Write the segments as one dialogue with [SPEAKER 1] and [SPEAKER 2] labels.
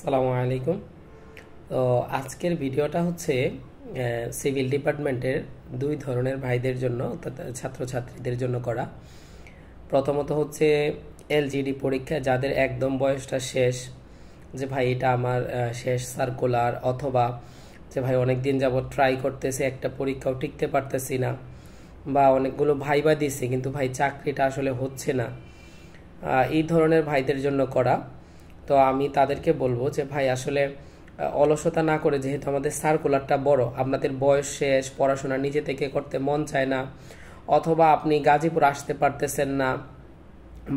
[SPEAKER 1] সালামু আলাইকুম তো আজকের ভিডিওটা হচ্ছে সিভিল ডিপার্টমেন্টের দুই ধরনের ভাইদের জন্য অর্থাৎ ছাত্রছাত্রীদের জন্য করা প্রথমত হচ্ছে এলজিডি পরীক্ষা যাদের একদম বয়সটা শেষ যে ভাই এটা আমার শেষ সার্কুলার অথবা যে ভাই অনেক দিন যাবৎ ট্রাই করতেছে একটা পরীক্ষাও টিকতে পারতেছি না বা অনেকগুলো ভাইবা দিছে কিন্তু ভাই চাকরিটা আসলে হচ্ছে না এই ধরনের ভাইদের জন্য করা তো আমি তাদেরকে বলবো যে ভাই আসলে অলসতা না করে যেহেতু আমাদের সার্কুলারটা বড় আপনাদের বয়স শেষ পড়াশোনা নিজে থেকে করতে মন চায় না অথবা আপনি গাজীপুর আসতে পারতেছেন না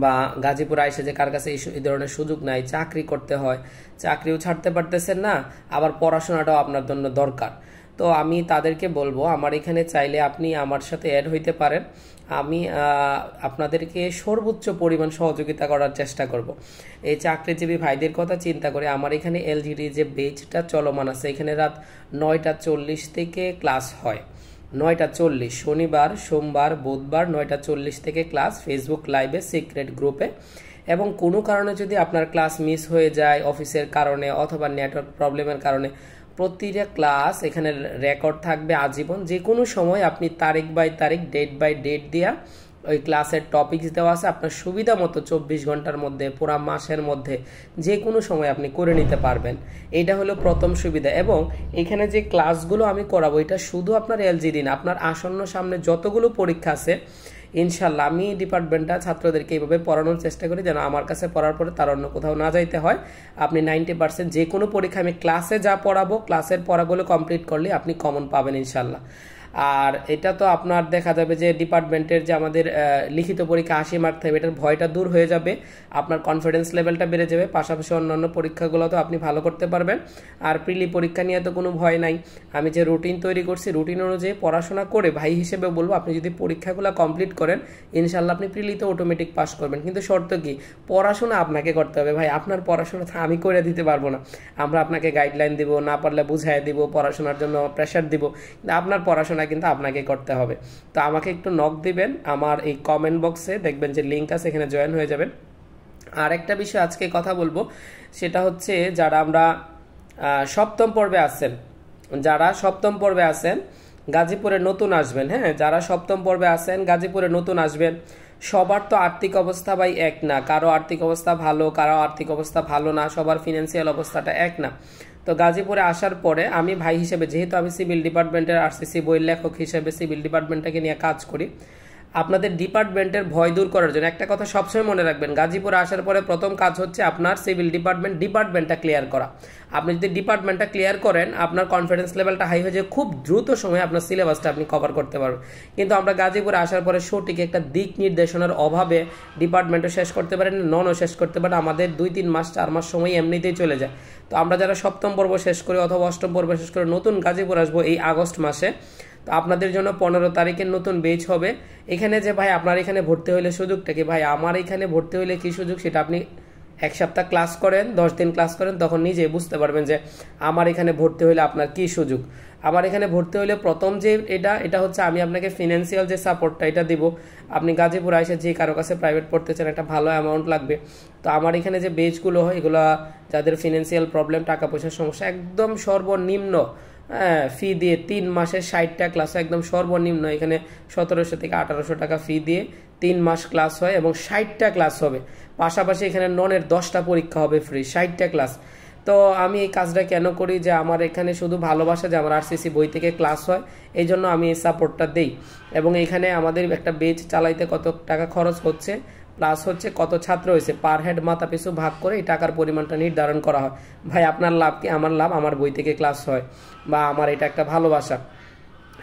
[SPEAKER 1] বা গাজীপুর আইসে যে কার কাছে এই ধরনের সুযোগ নাই চাকরি করতে হয় চাকরিও ছাড়তে পারতেছেন না আবার পড়াশোনাটাও আপনার জন্য দরকার তো আমি তাদেরকে বলবো আমার এখানে চাইলে আপনি আমার সাথে অ্যাড হইতে পারেন আমি আপনাদেরকে সর্বোচ্চ পরিমাণ সহযোগিতা করার চেষ্টা করব। এই চাকরিজীবী ভাইদের কথা চিন্তা করে আমার এখানে এলজিডি যে বেচটা চলমান আছে এখানে রাত নয়টা চল্লিশ থেকে ক্লাস হয় নয়টা চল্লিশ শনিবার সোমবার বুধবার নয়টা চল্লিশ থেকে ক্লাস ফেসবুক লাইভে সিক্রেট গ্রুপে এবং কোনো কারণে যদি আপনার ক্লাস মিস হয়ে যায় অফিসের কারণে অথবা নেটওয়ার্ক প্রবলেমের কারণে প্রতিটা ক্লাস এখানে রেকর্ড থাকবে আজীবন যে কোনো সময় আপনি তারিখ বাই তারিখ ডেট বাই ডেট দিয়া ওই ক্লাসের টপিকস দেওয়া আছে আপনার সুবিধা মতো চব্বিশ ঘন্টার মধ্যে পুরা মাসের মধ্যে যে কোনো সময় আপনি করে নিতে পারবেন এটা হলো প্রথম সুবিধা এবং এখানে যে ক্লাসগুলো আমি করাবো এটা শুধু আপনার এলজি না আপনার আসন্ন সামনে যতগুলো পরীক্ষা আছে ইনশাল্লাহ আমি ডিপার্টমেন্টটা ছাত্রদেরকে এইভাবে পড়ানোর চেষ্টা করি যেন আমার কাছে পড়ার পরে তার অন্য কোথাও না যাইতে হয় আপনি নাইনটি পার্সেন্ট যে কোনো পরীক্ষা আমি ক্লাসে যা পড়াবো ক্লাসের পড়াগুলো কমপ্লিট করলে আপনি কমন পাবেন ইনশাল্লাহ আর এটা তো আপনার দেখা যাবে যে ডিপার্টমেন্টের যে আমাদের লিখিত পরীক্ষা আশি মার্ক থাকবে এটার ভয়টা দূর হয়ে যাবে আপনার কনফিডেন্স লেভেলটা বেড়ে যাবে পাশাপাশি অন্যান্য পরীক্ষাগুলো তো আপনি ভালো করতে পারবেন আর প্রিলি পরীক্ষা নিয়ে তো কোনো ভয় নাই আমি যে রুটিন তৈরি করছি রুটিন অনুযায়ী পড়াশোনা করে ভাই হিসেবে বলবো আপনি যদি পরীক্ষাগুলো কমপ্লিট করেন ইনশাল্লাহ আপনি প্রিলিতে অটোমেটিক পাস করবেন কিন্তু শর্ত কি পড়াশোনা আপনাকে করতে হবে ভাই আপনার পড়াশোনা আমি করে দিতে পারবো না আমরা আপনাকে গাইডলাইন দিব না পারলে বুঝাই দিব পড়াশোনার জন্য প্রেশার দিব আপনার পড়াশোনা সেটা কিন্তু আপনাকে করতে হবে তো আমাকে একটু নক দিবেন আমার এই কমেন্ট বক্সে দেখবেন যে লিঙ্ক আছে এখানে জয়েন হয়ে যাবেন আর একটা বিষয় আজকে কথা বলবো সেটা হচ্ছে যারা আমরা সপ্তম পর্বে আছেন যারা সপ্তম পর্বে আছেন গাজীপুরে নতুন আসবেন হ্যাঁ যারা সপ্তম পর্বে আছেন গাজীপুরে নতুন আসবেন সবার তো আর্থিক অবস্থা ভাই এক না কারো আর্থিক অবস্থা ভালো কারো আর্থিক অবস্থা ভালো না সবার ফিনান্সিয়াল অবস্থাটা এক না তো গাজীপুরে আসার পরে আমি ভাই হিসেবে যেহেতু আমি সিভিল ডিপার্টমেন্টের আরসিসি বই লেখক হিসেবে সিভিল ডিপার্টমেন্টটাকে নিয়ে কাজ করি আপনাদের ডিপার্টমেন্টের ভয় দূর করার জন্য একটা কথা সবসময় মনে রাখবেন গাজীপুরে আসার পরে প্রথম কাজ হচ্ছে আপনার সিভিল ডিপার্টমেন্ট ডিপার্টমেন্টটা ক্লিয়ার করা আপনি যদি ডিপার্টমেন্টটা ক্লিয়ার করেন আপনার কনফিডেন্স লেভেলটা হাই হয়ে যায় খুব দ্রুত সময়ে আপনার সিলেবাসটা আপনি কভার করতে পারবেন কিন্তু আমরা গাজীপুরে আসার পরে সঠিক একটা দিক নির্দেশনার অভাবে ডিপার্টমেন্টও শেষ করতে পারেন ননও শেষ করতে পারেন আমাদের দুই তিন মাস চার মাস সময় এমনিতেই চলে যায় তো আমরা যারা সপ্তম পর্ব শেষ করি অথবা অষ্টম পর্ব শেষ করে নতুন গাজীপুর আসবো এই আগস্ট মাসে তো আপনাদের জন্য পনেরো তারিখের নতুন বেচ হবে এখানে যে ভাই আপনার এখানে ভর্তি হইলে সুযোগটা কি ভাই আমার এখানে ভর্তি হইলে কি সুযোগ সেটা আপনি এক সপ্তাহ ক্লাস করেন দশ দিন ক্লাস করেন তখন নিজেই বুঝতে পারবেন যে আমার এখানে ভর্তি হলে আপনার কি সুযোগ আমার এখানে ভর্তি হলে প্রথম যে এটা এটা হচ্ছে আমি আপনাকে ফিনান্সিয়াল যে সাপোর্টটা এটা দিব আপনি গাজীপুর আসে যে কারো কাছে প্রাইভেট পড়তে চান একটা ভালো অ্যামাউন্ট লাগবে তো আমার এখানে যে বেজগুলো হয় এগুলো যাদের ফিনান্সিয়াল প্রবলেম টাকা পয়সার সমস্যা একদম সর্বনিম্ন ফি হ্যাঁ, দিয়ে তিন মাসের ষাটটা ক্লাসে একদম সর্বনিম্ন এখানে সতেরোশো থেকে আঠারোশো টাকা ফি দিয়ে তিন মাস ক্লাস হয় এবং ষাটটা ক্লাস হবে পাশাপাশি এখানে ননের দশটা পরীক্ষা হবে ফ্রি ষাটটা ক্লাস তো আমি এই কাজটা কেন করি যে আমার এখানে শুধু ভালোবাসা যে আমার আরসিসি বই থেকে ক্লাস হয় এই জন্য আমি এই সাপোর্টটা দেই এবং এখানে আমাদের একটা বেচ চালাইতে কত টাকা খরচ হচ্ছে প্লাস হচ্ছে কত ছাত্র হয়েছে পার হেড মাথা পিছু ভাগ করে এই টাকার পরিমাণটা নির্ধারণ করা হয় ভাই আপনার লাভ কি আমার লাভ আমার বই থেকে ক্লাস হয় বা আমার এটা একটা ভালোবাসা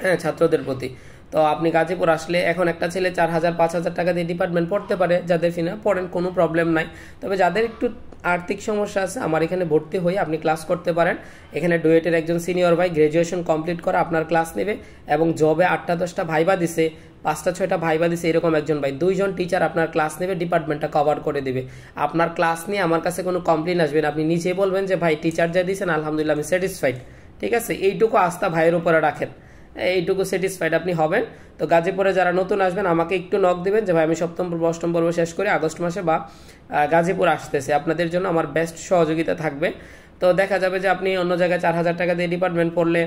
[SPEAKER 1] হ্যাঁ ছাত্রদের প্রতি তো আপনি গাজীপুর আসলে এখন একটা ছেলে চার হাজার পাঁচ হাজার টাকা দিয়ে ডিপার্টমেন্ট পড়তে পারে যাদের ফিনা পড়েন কোনো প্রবলেম নাই তবে যাদের একটু আর্থিক সমস্যা আছে আমার এখানে ভর্তি হয়ে আপনি ক্লাস করতে পারেন এখানে ডুয়েটের একজন সিনিয়র ভাই গ্র্যাজুয়েশন কমপ্লিট করে আপনার ক্লাস নেবে এবং জবে আটটা দশটা ভাইবা দিছে পাঁচটা ছয়টা ভাইবা দিছে এরকম একজন ভাই দুইজন টিচার আপনার ক্লাস নেবে ডিপার্টমেন্টটা কভার করে দেবে আপনার ক্লাস নিয়ে আমার কাছে কোনো কমপ্লেন আসবে না আপনি নিজে বলবেন যে ভাই টিচার যা দিয়েছেন আলহামদুলিল্লাহ আমি স্যাটিসফাইড ঠিক আছে এইটুকু আস্থা ভাইয়ের উপরে রাখেন এইটুকু স্যাটিসফাইড আপনি হবেন তো গাজীপুরে যারা নতুন আসবেন আমাকে একটু নক দেবেন যে ভাই আমি সপ্তম পর্ব অষ্টম পর্ব শেষ করে আগস্ট মাসে বা গাজীপুর আসতেছে আপনাদের জন্য আমার বেস্ট সহযোগিতা থাকবে তো দেখা যাবে যে আপনি অন্য জায়গায় চার হাজার টাকা দিয়ে ডিপার্টমেন্ট পড়লে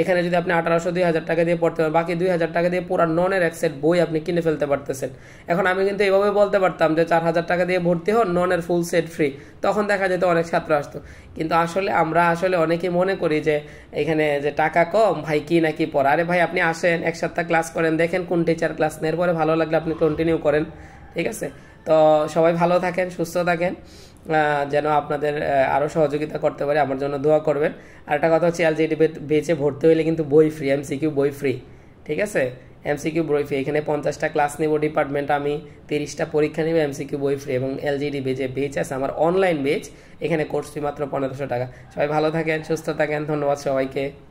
[SPEAKER 1] এখানে যদি আপনি আঠারোশো দুই হাজার টাকা দিয়ে পড়তে পারেন বাকি দুই হাজার টাকা দিয়ে পুরা ননের এক সেট বই আপনি কিনে ফেলতে পারতেছেন এখন আমি কিন্তু এভাবে বলতে পারতাম যে চার হাজার টাকা দিয়ে ভর্তি হন ননের ফুল সেট ফ্রি তখন দেখা যেত অনেক ছাত্র আসতো কিন্তু আসলে আমরা আসলে অনেকে মনে করি যে এখানে যে টাকা কম ভাই কি নাকি পড়া আরে ভাই আপনি আসেন এক সপ্তাহ ক্লাস করেন দেখেন কোন টিচার ক্লাস নেওয়ার পরে ভালো লাগলে আপনি কন্টিনিউ করেন ঠিক আছে তো সবাই ভালো থাকেন সুস্থ থাকেন যেন আপনাদের আরও সহযোগিতা করতে পারি আমার জন্য দোয়া করবেন আর একটা কথা হচ্ছে এলজিডি বেচে ভর্তি হইলে কিন্তু বই ফ্রি এমসিকিউ বই ফ্রি ঠিক আছে এমসিকিউ বই ফ্রি এখানে পঞ্চাশটা ক্লাস নেব ডিপার্টমেন্ট আমি তিরিশটা পরীক্ষা নেব এমসিকিউ বই ফ্রি এবং এলজিডি বেঁচে বেচ আছে আমার অনলাইন বেচ এখানে কোর্সটি মাত্র পনেরোশো টাকা সবাই ভালো থাকেন সুস্থ থাকেন ধন্যবাদ সবাইকে